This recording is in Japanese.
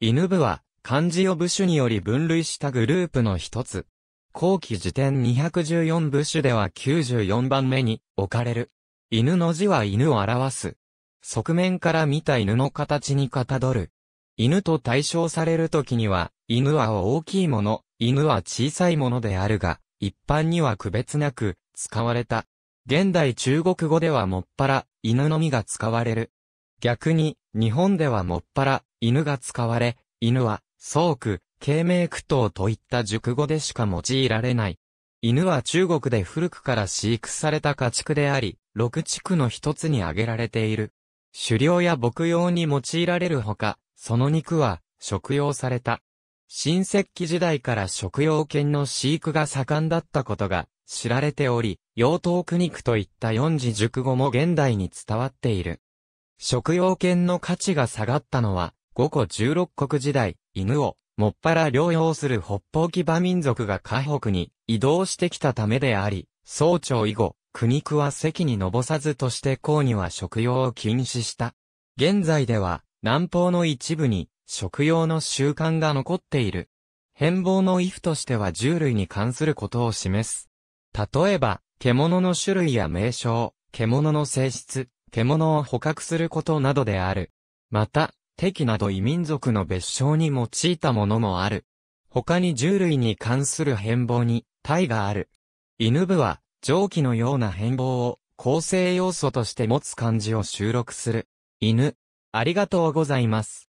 犬部は、漢字を部首により分類したグループの一つ。後期辞典214部首では94番目に置かれる。犬の字は犬を表す。側面から見た犬の形にかたどる。犬と対称されるときには、犬は大きいもの、犬は小さいものであるが、一般には区別なく使われた。現代中国語ではもっぱら犬のみが使われる。逆に、日本ではもっぱら犬が使われ、犬は、宗区、啓明苦闘といった熟語でしか用いられない。犬は中国で古くから飼育された家畜であり、6地区の一つに挙げられている。狩猟や牧羊に用いられるほか、その肉は、食用された。新石器時代から食用犬の飼育が盛んだったことが知られており、養豚苦肉といった四字熟語も現代に伝わっている。食用犬の価値が下がったのは、五個十六国時代、犬を、もっぱら療養する北方騎馬民族が河北に移動してきたためであり、総長以後、苦肉は席にのぼさずとして公には食用を禁止した。現在では、南方の一部に、食用の習慣が残っている。変貌の衣服としては獣類に関することを示す。例えば、獣の種類や名称、獣の性質、獣を捕獲することなどである。また、敵など異民族の別称に用いたものもある。他に獣類に関する変貌に、体がある。犬部は、蒸気のような変貌を、構成要素として持つ漢字を収録する。犬、ありがとうございます。